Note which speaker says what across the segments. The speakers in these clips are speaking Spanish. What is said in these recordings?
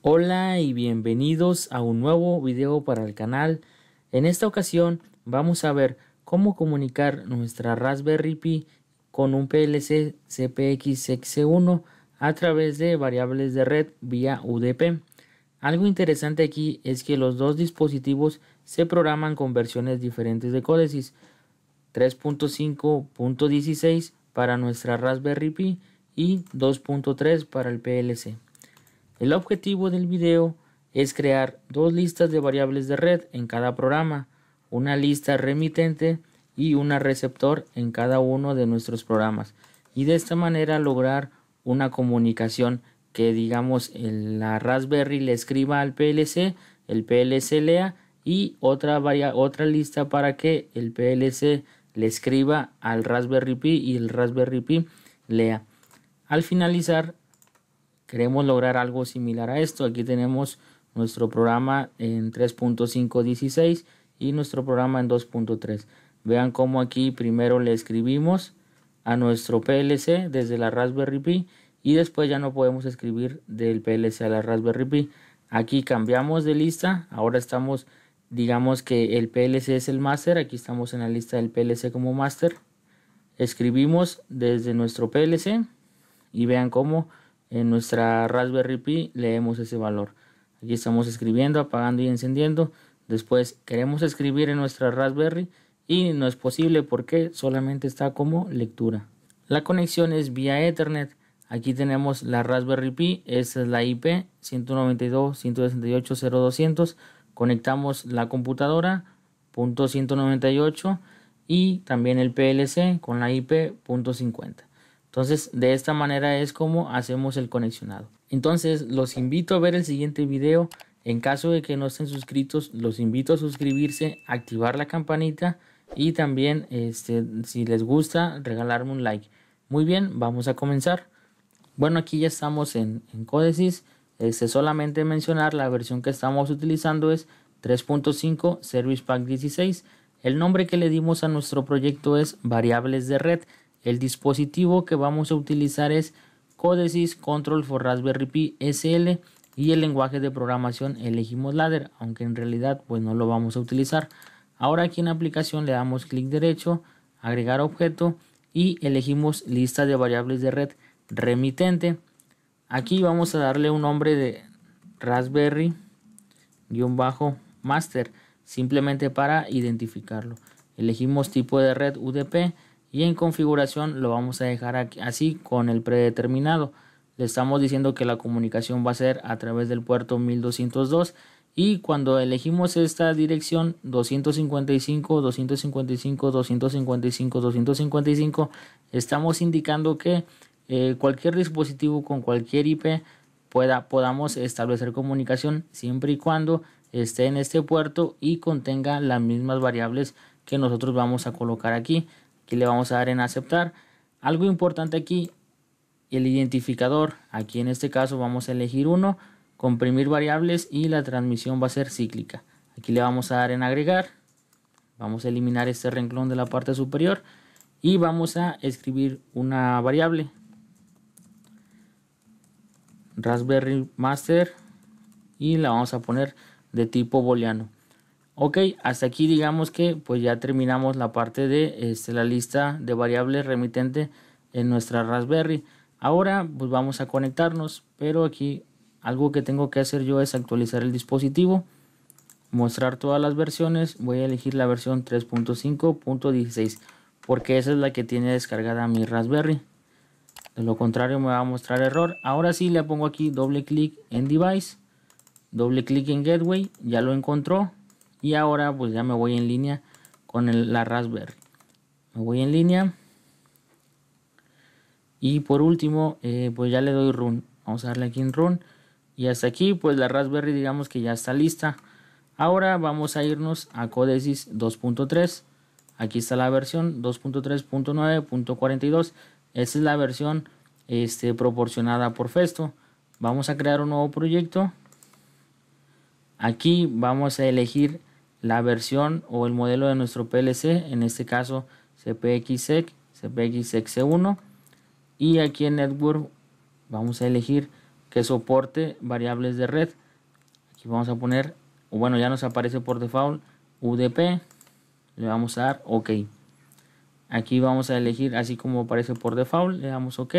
Speaker 1: Hola y bienvenidos a un nuevo video para el canal. En esta ocasión vamos a ver cómo comunicar nuestra Raspberry Pi con un PLC CPXX1 a través de variables de red vía UDP. Algo interesante aquí es que los dos dispositivos se programan con versiones diferentes de códices 3.5.16 para nuestra Raspberry Pi y 2.3 para el PLC. El objetivo del video es crear dos listas de variables de red en cada programa, una lista remitente y una receptor en cada uno de nuestros programas y de esta manera lograr una comunicación que digamos la Raspberry le escriba al PLC, el PLC lea y otra, otra lista para que el PLC le escriba al Raspberry Pi y el Raspberry Pi lea. Al finalizar Queremos lograr algo similar a esto. Aquí tenemos nuestro programa en 3.516 y nuestro programa en 2.3. Vean cómo aquí primero le escribimos a nuestro PLC desde la Raspberry Pi y después ya no podemos escribir del PLC a la Raspberry Pi. Aquí cambiamos de lista, ahora estamos, digamos que el PLC es el master, aquí estamos en la lista del PLC como master. Escribimos desde nuestro PLC y vean cómo en nuestra Raspberry Pi leemos ese valor. Aquí estamos escribiendo, apagando y encendiendo. Después queremos escribir en nuestra Raspberry y no es posible porque solamente está como lectura. La conexión es vía Ethernet. Aquí tenemos la Raspberry Pi, esta es la IP 192.168.0.200. Conectamos la computadora, punto .198 y también el PLC con la IP IP.50. Entonces, de esta manera es como hacemos el conexionado. Entonces, los invito a ver el siguiente video. En caso de que no estén suscritos, los invito a suscribirse, activar la campanita y también, este, si les gusta, regalarme un like. Muy bien, vamos a comenzar. Bueno, aquí ya estamos en, en este, solamente mencionar la versión que estamos utilizando es 3.5 Service Pack 16. El nombre que le dimos a nuestro proyecto es Variables de Red. El dispositivo que vamos a utilizar es Codesys Control for Raspberry Pi SL y el lenguaje de programación elegimos Ladder, aunque en realidad pues no lo vamos a utilizar. Ahora aquí en aplicación le damos clic derecho, agregar objeto y elegimos lista de variables de red remitente. Aquí vamos a darle un nombre de raspberry-master simplemente para identificarlo. Elegimos tipo de red UDP y en configuración lo vamos a dejar así con el predeterminado. Le estamos diciendo que la comunicación va a ser a través del puerto 1202 y cuando elegimos esta dirección 255, 255, 255, 255, estamos indicando que eh, cualquier dispositivo con cualquier IP pueda, podamos establecer comunicación siempre y cuando esté en este puerto y contenga las mismas variables que nosotros vamos a colocar aquí. Aquí le vamos a dar en aceptar. Algo importante aquí, el identificador. Aquí en este caso vamos a elegir uno, comprimir variables y la transmisión va a ser cíclica. Aquí le vamos a dar en agregar. Vamos a eliminar este renglón de la parte superior y vamos a escribir una variable. Raspberry Master y la vamos a poner de tipo booleano. Ok, hasta aquí digamos que pues ya terminamos la parte de este, la lista de variables remitente en nuestra Raspberry. Ahora pues vamos a conectarnos, pero aquí algo que tengo que hacer yo es actualizar el dispositivo, mostrar todas las versiones, voy a elegir la versión 3.5.16 porque esa es la que tiene descargada mi Raspberry. De lo contrario me va a mostrar error. Ahora sí le pongo aquí doble clic en device, doble clic en gateway, ya lo encontró y ahora pues ya me voy en línea con la Raspberry me voy en línea y por último eh, pues ya le doy run vamos a darle aquí en run y hasta aquí pues la Raspberry digamos que ya está lista ahora vamos a irnos a Codesis 2.3 aquí está la versión 2.3.9.42 esta es la versión este, proporcionada por Festo vamos a crear un nuevo proyecto aquí vamos a elegir la versión o el modelo de nuestro PLC, en este caso cpx x 1 y aquí en Network vamos a elegir que soporte variables de red. Aquí vamos a poner, o bueno, ya nos aparece por default UDP, le vamos a dar OK. Aquí vamos a elegir así como aparece por default, le damos OK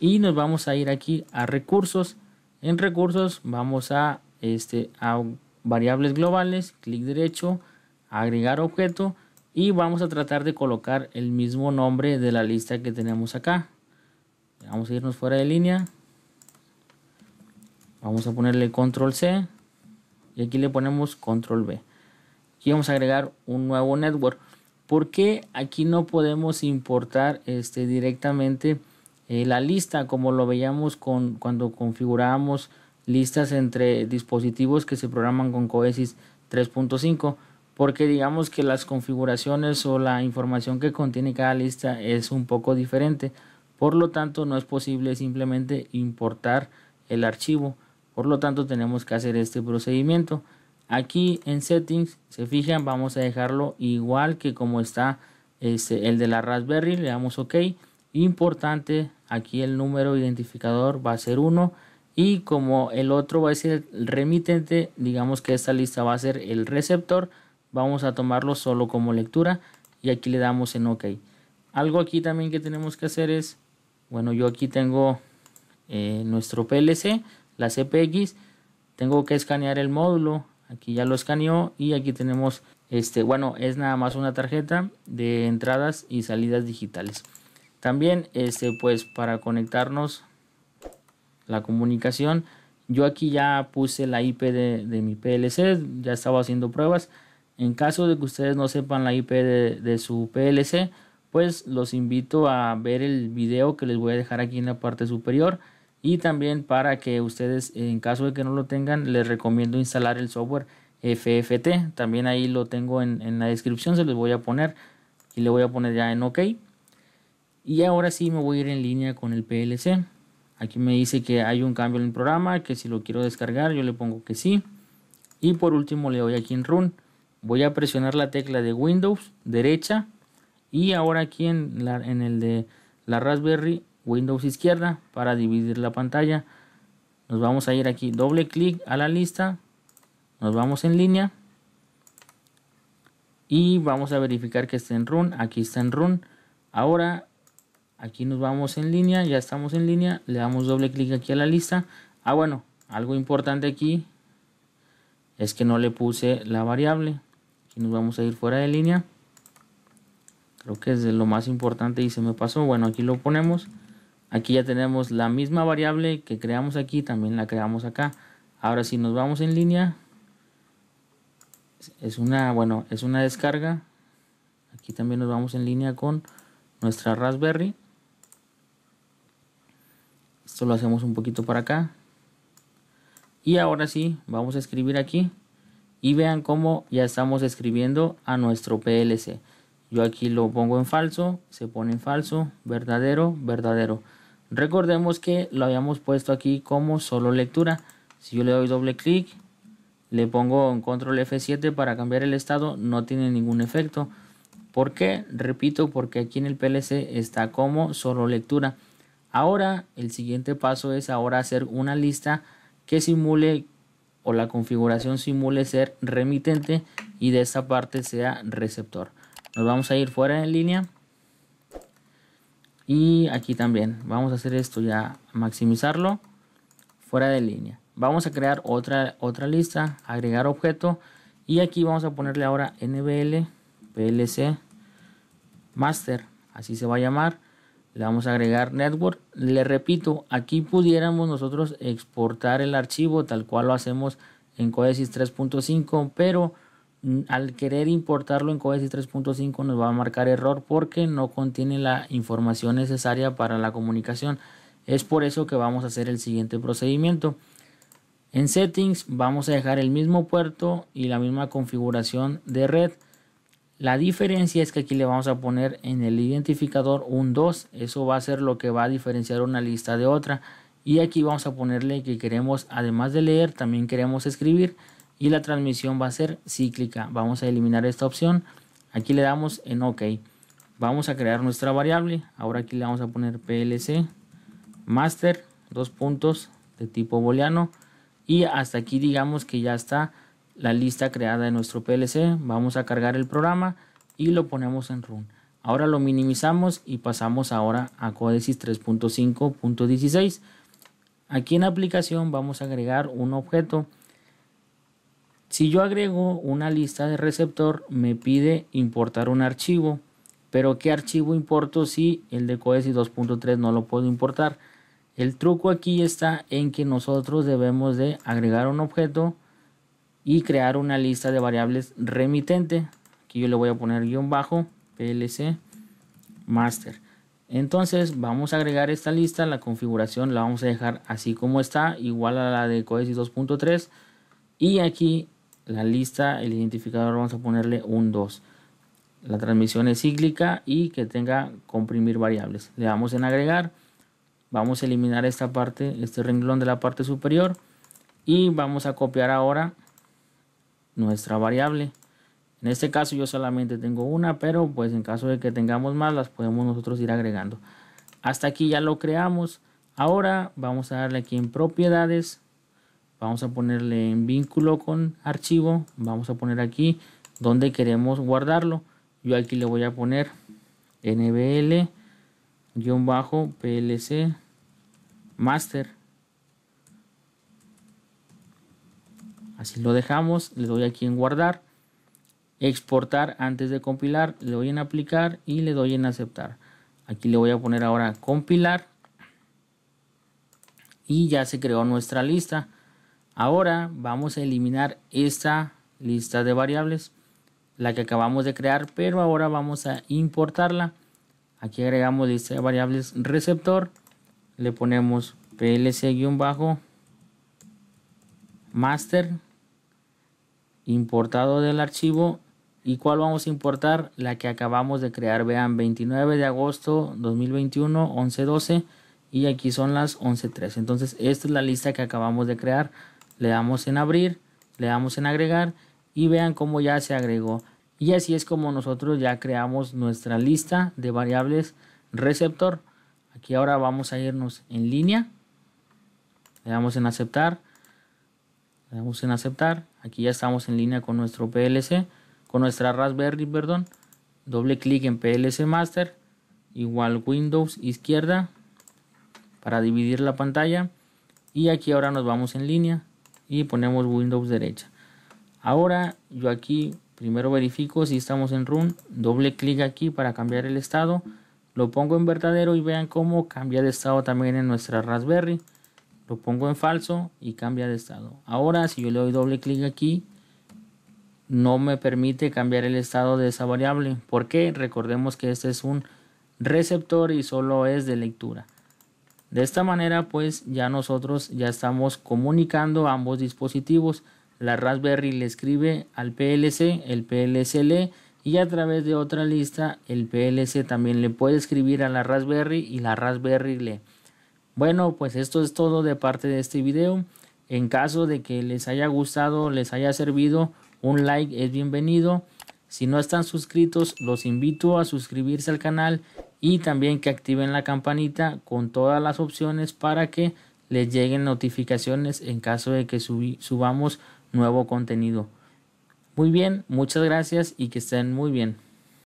Speaker 1: y nos vamos a ir aquí a recursos. En recursos vamos a este variables globales, clic derecho, agregar objeto y vamos a tratar de colocar el mismo nombre de la lista que tenemos acá. Vamos a irnos fuera de línea. Vamos a ponerle control C y aquí le ponemos control B. Aquí vamos a agregar un nuevo network. ¿Por qué aquí no podemos importar este, directamente eh, la lista como lo veíamos con, cuando configurábamos? listas entre dispositivos que se programan con Coesis 3.5 porque digamos que las configuraciones o la información que contiene cada lista es un poco diferente por lo tanto no es posible simplemente importar el archivo por lo tanto tenemos que hacer este procedimiento aquí en settings se fijan vamos a dejarlo igual que como está este, el de la raspberry le damos ok importante aquí el número identificador va a ser 1 y como el otro va a ser el remitente, digamos que esta lista va a ser el receptor, vamos a tomarlo solo como lectura y aquí le damos en OK. Algo aquí también que tenemos que hacer es, bueno yo aquí tengo eh, nuestro PLC, la CPX, tengo que escanear el módulo, aquí ya lo escaneó y aquí tenemos, este, bueno es nada más una tarjeta de entradas y salidas digitales. También este, pues para conectarnos la comunicación. Yo aquí ya puse la IP de, mi PLC, ya estaba haciendo pruebas. En caso de que ustedes no sepan la IP de, su PLC, pues los invito a ver el video que les voy a dejar aquí en la parte superior. Y también para que ustedes, en caso de que no lo tengan, les recomiendo instalar el software FFT. También ahí lo tengo en, en la descripción, se les voy a poner y le voy a poner ya en OK. Y ahora sí me voy a ir en línea con el PLC. Aquí me dice que hay un cambio en el programa, que si lo quiero descargar, yo le pongo que sí. Y por último le doy aquí en Run. Voy a presionar la tecla de Windows derecha y ahora aquí en, la, en el de la Raspberry Windows izquierda para dividir la pantalla. Nos vamos a ir aquí, doble clic a la lista, nos vamos en línea y vamos a verificar que esté en Run. Aquí está en Run. Ahora Aquí nos vamos en línea, ya estamos en línea, le damos doble clic aquí a la lista. Ah, bueno, algo importante aquí es que no le puse la variable. Aquí nos vamos a ir fuera de línea. Creo que es de lo más importante y se me pasó. Bueno, aquí lo ponemos. Aquí ya tenemos la misma variable que creamos aquí, también la creamos acá. Ahora si nos vamos en línea, es una, bueno, es una descarga. Aquí también nos vamos en línea con nuestra Raspberry. Esto lo hacemos un poquito para acá. Y ahora sí, vamos a escribir aquí. Y vean cómo ya estamos escribiendo a nuestro PLC. Yo aquí lo pongo en falso, se pone en falso, verdadero, verdadero. Recordemos que lo habíamos puesto aquí como solo lectura. Si yo le doy doble clic, le pongo en control F7 para cambiar el estado, no tiene ningún efecto. ¿Por qué? Repito, porque aquí en el PLC está como solo lectura. Ahora, el siguiente paso es ahora hacer una lista que simule o la configuración simule ser remitente y de esta parte sea receptor. Nos vamos a ir fuera de línea. Y aquí también vamos a hacer esto ya, maximizarlo fuera de línea. Vamos a crear otra, otra lista, agregar objeto y aquí vamos a ponerle ahora NBL, PLC, Master, así se va a llamar le vamos a agregar network le repito aquí pudiéramos nosotros exportar el archivo tal cual lo hacemos en Codesis 3.5 pero mm, al querer importarlo en Codesis 3.5 nos va a marcar error porque no contiene la información necesaria para la comunicación es por eso que vamos a hacer el siguiente procedimiento en settings vamos a dejar el mismo puerto y la misma configuración de red la diferencia es que aquí le vamos a poner en el identificador un 2. Eso va a ser lo que va a diferenciar una lista de otra. Y aquí vamos a ponerle que queremos, además de leer, también queremos escribir. Y la transmisión va a ser cíclica. Vamos a eliminar esta opción. Aquí le damos en OK. Vamos a crear nuestra variable. Ahora aquí le vamos a poner PLC master, dos puntos de tipo booleano. Y hasta aquí digamos que ya está la lista creada en nuestro PLC. Vamos a cargar el programa y lo ponemos en run. Ahora lo minimizamos y pasamos ahora a Códices 3.5.16. Aquí en aplicación vamos a agregar un objeto. Si yo agrego una lista de receptor me pide importar un archivo. Pero ¿qué archivo importo si el de Códices 2.3 no lo puedo importar? El truco aquí está en que nosotros debemos de agregar un objeto y crear una lista de variables remitente. Aquí yo le voy a poner guión bajo plc master. Entonces vamos a agregar esta lista, la configuración la vamos a dejar así como está, igual a la de Codesis 2.3 y aquí la lista, el identificador vamos a ponerle un 2. La transmisión es cíclica y que tenga comprimir variables. Le damos en agregar, vamos a eliminar esta parte, este renglón de la parte superior y vamos a copiar ahora nuestra variable. En este caso yo solamente tengo una, pero pues en caso de que tengamos más las podemos nosotros ir agregando. Hasta aquí ya lo creamos. Ahora vamos a darle aquí en propiedades. Vamos a ponerle en vínculo con archivo. Vamos a poner aquí donde queremos guardarlo. Yo aquí le voy a poner nbl-plc master Así lo dejamos, le doy aquí en guardar, exportar antes de compilar, le doy en aplicar y le doy en aceptar. Aquí le voy a poner ahora compilar y ya se creó nuestra lista. Ahora vamos a eliminar esta lista de variables, la que acabamos de crear, pero ahora vamos a importarla. Aquí agregamos lista de variables receptor, le ponemos plc-master importado del archivo y cuál vamos a importar la que acabamos de crear vean 29 de agosto 2021 1112 y aquí son las 11.13 entonces esta es la lista que acabamos de crear le damos en abrir le damos en agregar y vean cómo ya se agregó y así es como nosotros ya creamos nuestra lista de variables receptor aquí ahora vamos a irnos en línea le damos en aceptar le damos en aceptar Aquí ya estamos en línea con nuestro PLC, con nuestra Raspberry, perdón. Doble clic en PLC Master, igual Windows izquierda para dividir la pantalla. Y aquí ahora nos vamos en línea y ponemos Windows derecha. Ahora yo aquí primero verifico si estamos en run, doble clic aquí para cambiar el estado, lo pongo en verdadero y vean cómo cambia de estado también en nuestra Raspberry lo pongo en falso y cambia de estado. Ahora si yo le doy doble clic aquí, no me permite cambiar el estado de esa variable. ¿Por qué? Recordemos que este es un receptor y solo es de lectura. De esta manera pues ya nosotros ya estamos comunicando ambos dispositivos. La Raspberry le escribe al PLC, el PLC lee y a través de otra lista el PLC también le puede escribir a la Raspberry y la Raspberry lee. Bueno, pues esto es todo de parte de este video. En caso de que les haya gustado, les haya servido, un like es bienvenido. Si no están suscritos, los invito a suscribirse al canal y también que activen la campanita con todas las opciones para que les lleguen notificaciones en caso de que subamos nuevo contenido. Muy bien, muchas gracias y que estén muy bien.